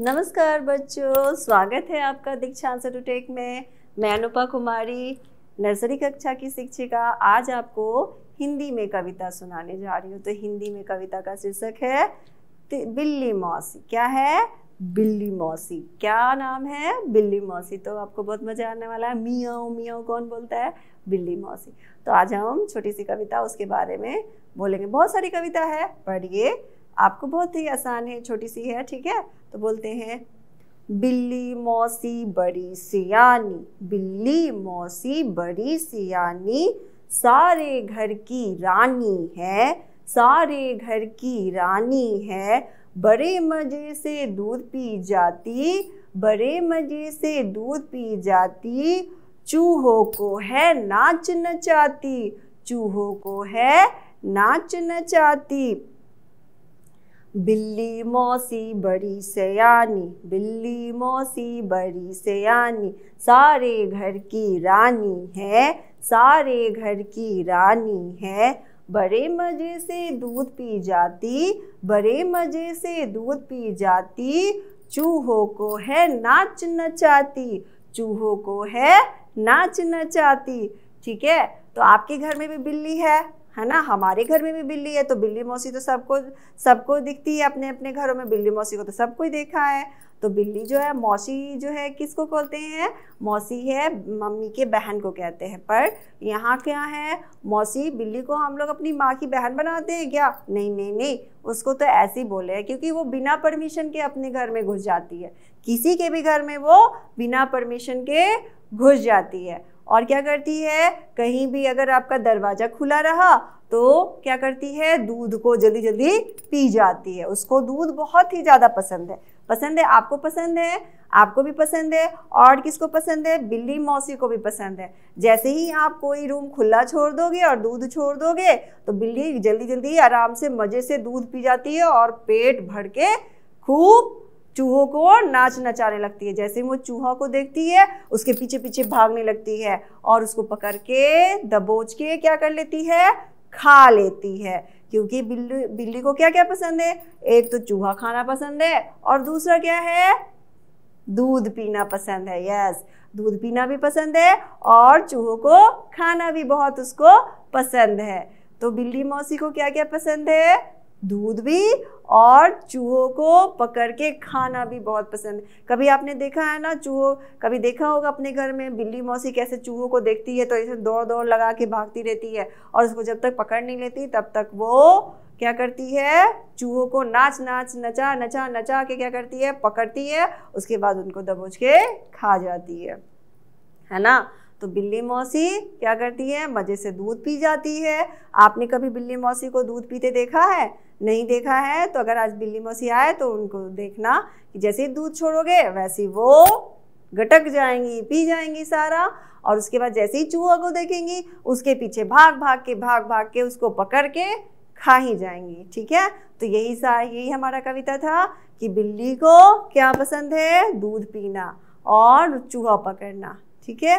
नमस्कार बच्चों स्वागत है आपका दीक्षा आंसर टू टेक में मैं अनुपा कुमारी नर्सरी कक्षा की शिक्षिका आज आपको हिंदी में कविता सुनाने जा रही हूँ तो हिंदी में कविता का शीर्षक है बिल्ली मौसी क्या है बिल्ली मौसी क्या नाम है बिल्ली मौसी तो आपको बहुत मज़ा आने वाला है मियाओ मियाओ कौन बोलता है बिल्ली मौसी तो आज हम छोटी सी कविता उसके बारे में बोलेंगे बहुत सारी कविता है पढ़िए आपको बहुत ही आसान है छोटी सी है ठीक है तो बोलते हैं बिल्ली मौसी बड़ी सियानी बिल्ली मौसी बड़ी सियानी सारे घर की रानी है सारे घर की रानी है बड़े मज़े से दूध पी जाती बड़े मज़े से दूध पी जाती चूहों को है नाच नचाती चूहों को है नाच नचाती बिल्ली मौसी बड़ी सयानी बिल्ली मौसी बड़ी सयानी सारे घर की रानी है सारे घर की रानी है बड़े मज़े से दूध पी जाती बड़े मज़े से दूध पी जाती चूहों को है नाच नचाती चूहों को है नाच नचाती ठीक है तो आपके घर में भी बिल्ली है है ना हमारे घर में भी बिल्ली है तो बिल्ली मौसी तो सबको सबको दिखती है अपने अपने घरों में बिल्ली मौसी को तो सबको ही देखा है तो बिल्ली जो है मौसी जो है किसको बोलते हैं मौसी है मम्मी के बहन को कहते हैं पर यहाँ क्या है मौसी बिल्ली को हम लोग अपनी माँ की बहन बनाते हैं क्या नहीं नहीं नहीं उसको तो ऐसे ही बोले हैं क्योंकि वो बिना परमिशन के अपने घर में घुस जाती है किसी के भी घर में वो बिना परमिशन के घुस जाती है और क्या करती है कहीं भी अगर आपका दरवाज़ा खुला रहा तो क्या करती है दूध को जल्दी जल्दी पी जाती है उसको दूध बहुत ही ज़्यादा पसंद है पसंद है आपको पसंद है आपको भी पसंद है और किसको पसंद है बिल्ली मौसी को भी पसंद है जैसे ही आप कोई रूम खुला छोड़ दोगे और दूध छोड़ दोगे तो बिल्ली जल्दी जल्दी आराम से मज़े से दूध पी जाती है और पेट भर के खूब चूहों को नाच नचाने लगती है जैसे वो चूहा को देखती है उसके पीछे पीछे भागने लगती है और उसको पकड़ के दबोच के क्या कर लेती है खा लेती है क्योंकि बिल्ली बिल्ली को क्या क्या पसंद है एक तो चूहा खाना पसंद है और दूसरा क्या है दूध पीना पसंद है यस दूध पीना भी पसंद है और चूहों को खाना भी बहुत उसको पसंद है तो बिल्ली मौसी को क्या क्या पसंद है दूध भी और चूहों को पकड़ के खाना भी बहुत पसंद है कभी आपने देखा है ना चूहो कभी देखा होगा अपने घर में बिल्ली मौसी कैसे चूहों को देखती है तो ऐसे दौड़ दौड़ लगा के भागती रहती है और उसको जब तक पकड़ नहीं लेती तब तक वो क्या करती है चूहों को नाच नाच नचा नचा नचा के क्या करती है पकड़ती है उसके बाद उनको दबोच के खा जाती है है ना तो बिल्ली मौसी क्या करती है मज़े से दूध पी जाती है आपने कभी बिल्ली मौसी को दूध पीते देखा है नहीं देखा है तो अगर आज बिल्ली मौसी आए तो उनको देखना कि जैसे ही दूध छोड़ोगे वैसे वो गटक जाएंगी पी जाएंगी सारा और उसके बाद जैसे ही चूहा को देखेंगी उसके पीछे भाग भाग के भाग भाग के उसको पकड़ के खा ही जाएंगी ठीक है तो यही सा यही हमारा कविता था कि बिल्ली को क्या पसंद है दूध पीना और चूहा पकड़ना ठीक है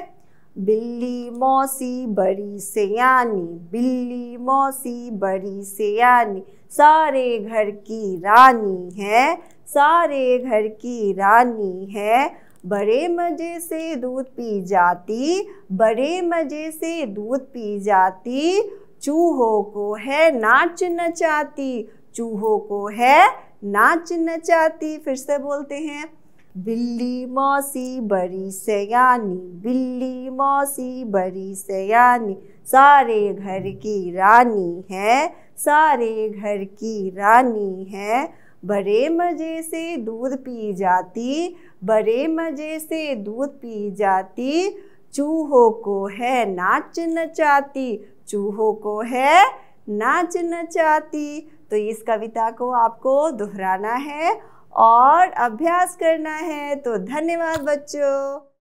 बिल्ली मौसी बड़ी सयानी बिल्ली मौसी बड़ी सयानी सारे घर की रानी है सारे घर की रानी है बड़े मज़े से दूध पी जाती बड़े मज़े से दूध पी जाती चूहों को है नाच नचाती चूहों को है नाच नचाती फिर से बोलते हैं बिल्ली मौसी बड़ी सयानी बिल्ली मौसी बड़ी सयानी सारे घर की रानी है सारे घर की रानी है बड़े मज़े से दूध पी जाती बड़े मज़े से दूध पी जाती चूहों को है नाच नचाती चूहों को है नाच नचाती तो इस कविता को आपको दोहराना है और अभ्यास करना है तो धन्यवाद बच्चों